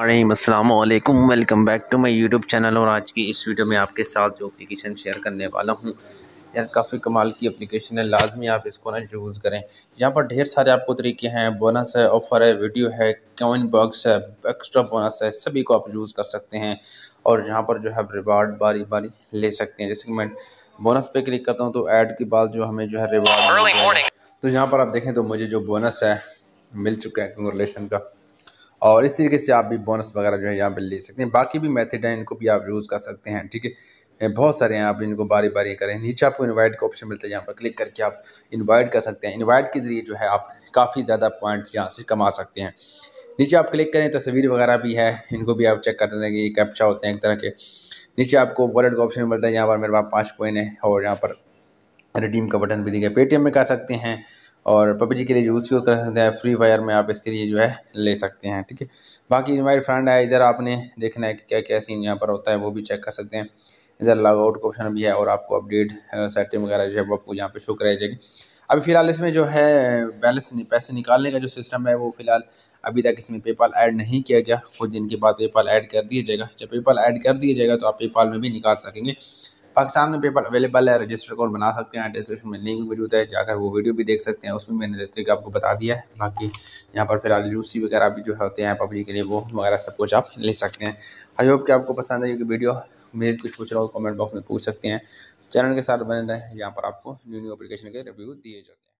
Aslam welcome back to my YouTube channel और आज की इस वीडियो में आपके साथ जो अपलिकेशन शेयर करने वाला हूँ यार काफ़ी कमाल की अपलिकेशन है लाजमी आप इसको ना यूज़ करें यहाँ पर ढेर सारे आपको तरीके हैं बोनस है ऑफ़र है वीडियो है कॉइन बॉक्स है एक्स्ट्रा बोनस है सभी को आप यूज़ कर सकते हैं और यहाँ पर जो है रिवार्ड बारी बारी ले सकते हैं जैसे कि मैं बोनस पे क्लिक करता हूँ तो ऐड के बाद जो हमें जो है रिवार्ड तो यहाँ पर आप देखें तो मुझे जो बोनस है मिल चुका है कंग्रेलेशन का और इस तरीके से आप भी बोनस वगैरह जो है यहाँ पर ले सकते हैं बाकी भी मेथड हैं इनको भी आप यूज़ कर सकते हैं ठीक है बहुत सारे हैं आप इनको बारी बारी करें नीचे आपको इन्वाइट का ऑप्शन मिलता है यहाँ पर क्लिक करके आप इन्वाइट कर सकते हैं इन्वाइट के ज़रिए जो है आप काफ़ी ज़्यादा पॉइंट यहाँ से कमा सकते हैं नीचे आप क्लिक करें तस्वीर वगैरह भी है इनको भी आप चेक कर सकते हैं कि ये कैप्चा होते हैं एक तरह के नीचे आपको वॉलेट का ऑप्शन मिलता है यहाँ पर मेरे पास पाँच कोइन है और यहाँ पर रिडीम का बटन भी दिखे पेटीएम में कर सकते हैं और पबजी के लिए जो यूज़ कर सकते हैं फ्री फायर में आप इसके लिए जो है ले सकते हैं ठीक है बाकी इन्वाइट फ्रेंड है इधर आपने देखना है कि क्या क्या सीन यहाँ पर होता है वो भी चेक कर सकते हैं इधर लॉगआउट का ऑप्शन भी है और आपको अपडेट सेटिंग वगैरह जो है वो आपको यहाँ पर शो कराई जाएगी अभी फ़िलहाल इसमें जो है बैलेंस पैसे निकालने का जो सिस्टम है वो फ़िलहाल अभी तक इसमें पेपाल ऐड नहीं किया गया कुछ दिन के बाद पेपाल ऐड कर दिया जाएगा जब पेपाल ऐड कर दिया जाएगा तो आप पेपाल में भी निकाल सकेंगे पाकिस्तान में पेपर अवेलेबल है रजिस्टर कौन बना सकते हैं डिस्क्रिप्शन में लिंक मौजूद है जाकर वो वीडियो भी देख सकते हैं उसमें मैंने तरीका आपको बता दिया है बाकी यहाँ पर फिर लूसी वगैरह भी जो होते हैं पब्लिक के लिए वो वगैरह सब कुछ आप ले सकते हैं आई होप कि आपको पसंद है क्योंकि वीडियो मेरे कुछ पूछ रहा हो कमेंट बॉक्स में पूछ सकते हैं चैनल के साथ बने रहें यहाँ पर आपको न्यू न्यू अपलीकेशन के रिव्यू दिए जाते हैं